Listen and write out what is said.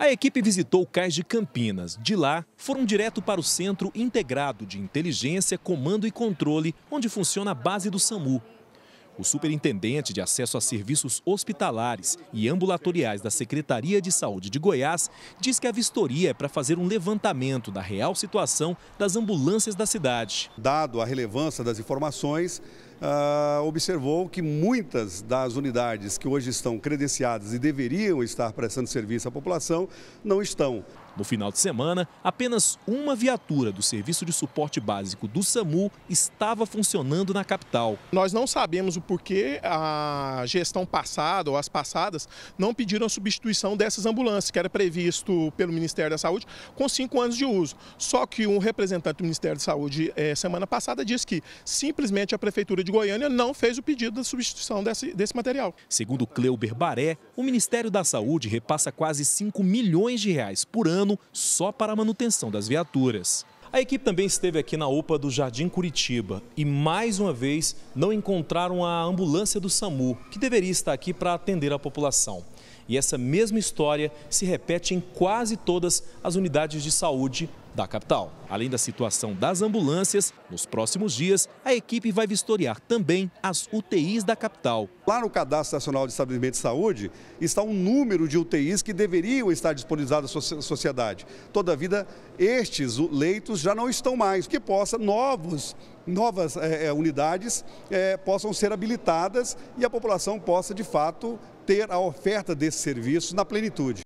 A equipe visitou o cais de Campinas. De lá, foram direto para o Centro Integrado de Inteligência, Comando e Controle, onde funciona a base do SAMU. O superintendente de acesso a serviços hospitalares e ambulatoriais da Secretaria de Saúde de Goiás diz que a vistoria é para fazer um levantamento da real situação das ambulâncias da cidade. Dado a relevância das informações, ah, observou que muitas das unidades que hoje estão credenciadas e deveriam estar prestando serviço à população não estão. No final de semana, apenas uma viatura do Serviço de Suporte Básico do SAMU estava funcionando na capital. Nós não sabemos o porquê a gestão passada ou as passadas não pediram a substituição dessas ambulâncias, que era previsto pelo Ministério da Saúde, com cinco anos de uso. Só que um representante do Ministério da Saúde, eh, semana passada, disse que simplesmente a Prefeitura de de Goiânia não fez o pedido da substituição desse, desse material. Segundo Cleuber Baré, o Ministério da Saúde repassa quase 5 milhões de reais por ano só para a manutenção das viaturas. A equipe também esteve aqui na UPA do Jardim Curitiba e mais uma vez não encontraram a ambulância do SAMU, que deveria estar aqui para atender a população. E essa mesma história se repete em quase todas as unidades de saúde da capital. Além da situação das ambulâncias, nos próximos dias, a equipe vai vistoriar também as UTIs da capital. Lá no Cadastro Nacional de Estabelecimento de Saúde está um número de UTIs que deveriam estar disponibilizadas à sociedade. Todavia, estes leitos já não estão mais, que possa novos novas é, unidades é, possam ser habilitadas e a população possa, de fato, ter a oferta desse serviço na plenitude.